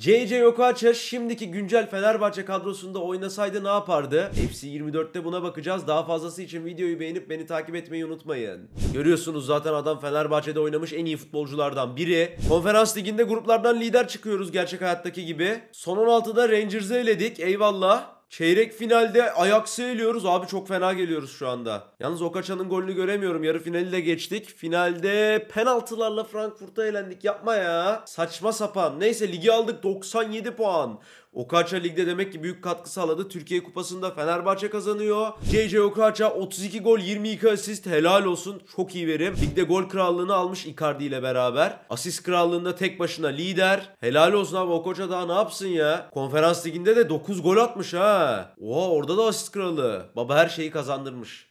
JJ Okocha şimdiki güncel Fenerbahçe kadrosunda oynasaydı ne yapardı? FC 24'te buna bakacağız. Daha fazlası için videoyu beğenip beni takip etmeyi unutmayın. Görüyorsunuz zaten adam Fenerbahçe'de oynamış en iyi futbolculardan biri. Konferans liginde gruplardan lider çıkıyoruz gerçek hayattaki gibi. Son 16'da Rangers'ı eledik. Eyvallah. Çeyrek finalde Ajax'ı eliyoruz. Abi çok fena geliyoruz şu anda. Yalnız Okaçan'ın golünü göremiyorum. Yarı finali de geçtik. Finalde penaltılarla Frankfurt'a elendik. Yapma ya. Saçma sapan. Neyse ligi aldık 97 puan. Okaça ligde demek ki büyük katkı sağladı. Türkiye Kupası'nda Fenerbahçe kazanıyor. JJ Okaça 32 gol 22 asist helal olsun. Çok iyi verim. Ligde gol krallığını almış Icardi ile beraber. Asist krallığında tek başına lider. Helal olsun abi Okaça daha ne yapsın ya. Konferans liginde de 9 gol atmış ha. Oha orada da asist kralı. Baba her şeyi kazandırmış.